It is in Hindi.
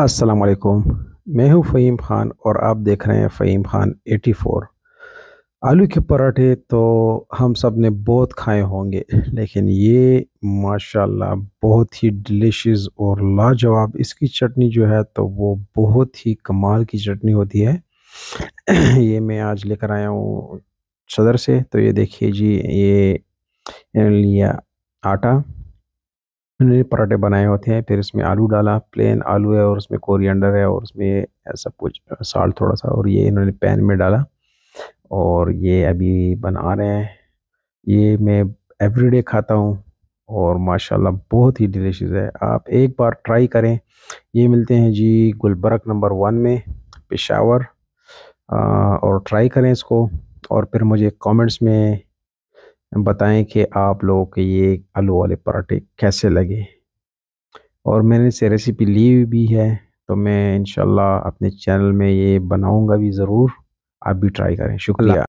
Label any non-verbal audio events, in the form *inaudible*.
अस्सलाम वालेकुम मैं हूं फ़हीम ख़ान और आप देख रहे हैं फ़हीम ख़ान 84 आलू के पराठे तो हम सब ने बहुत खाए होंगे लेकिन ये माशाल्लाह बहुत ही डिलीशियस और लाजवाब इसकी चटनी जो है तो वो बहुत ही कमाल की चटनी होती है *clears throat* ये मैं आज लेकर आया हूँ सदर से तो ये देखिए जी ये लिया आटा मैंने पराठे बनाए होते हैं फिर इसमें आलू डाला प्लेन आलू है और उसमें कोरिएंडर है और उसमें सब कुछ साल्ट थोड़ा सा और ये इन्होंने पैन में डाला और ये अभी बना रहे हैं ये मैं एवरीडे खाता हूँ और माशाल्लाह बहुत ही डिलीशियस है आप एक बार ट्राई करें ये मिलते हैं जी गुलबर्ग नंबर वन में पेशावर और ट्राई करें इसको और फिर मुझे कमेंट्स में बताएं कि आप लोगों के ये आलू वाले पराठे कैसे लगे और मैंने इसे रेसिपी ली भी है तो मैं इन अपने चैनल में ये बनाऊँगा भी ज़रूर आप भी ट्राई करें शुक्रिया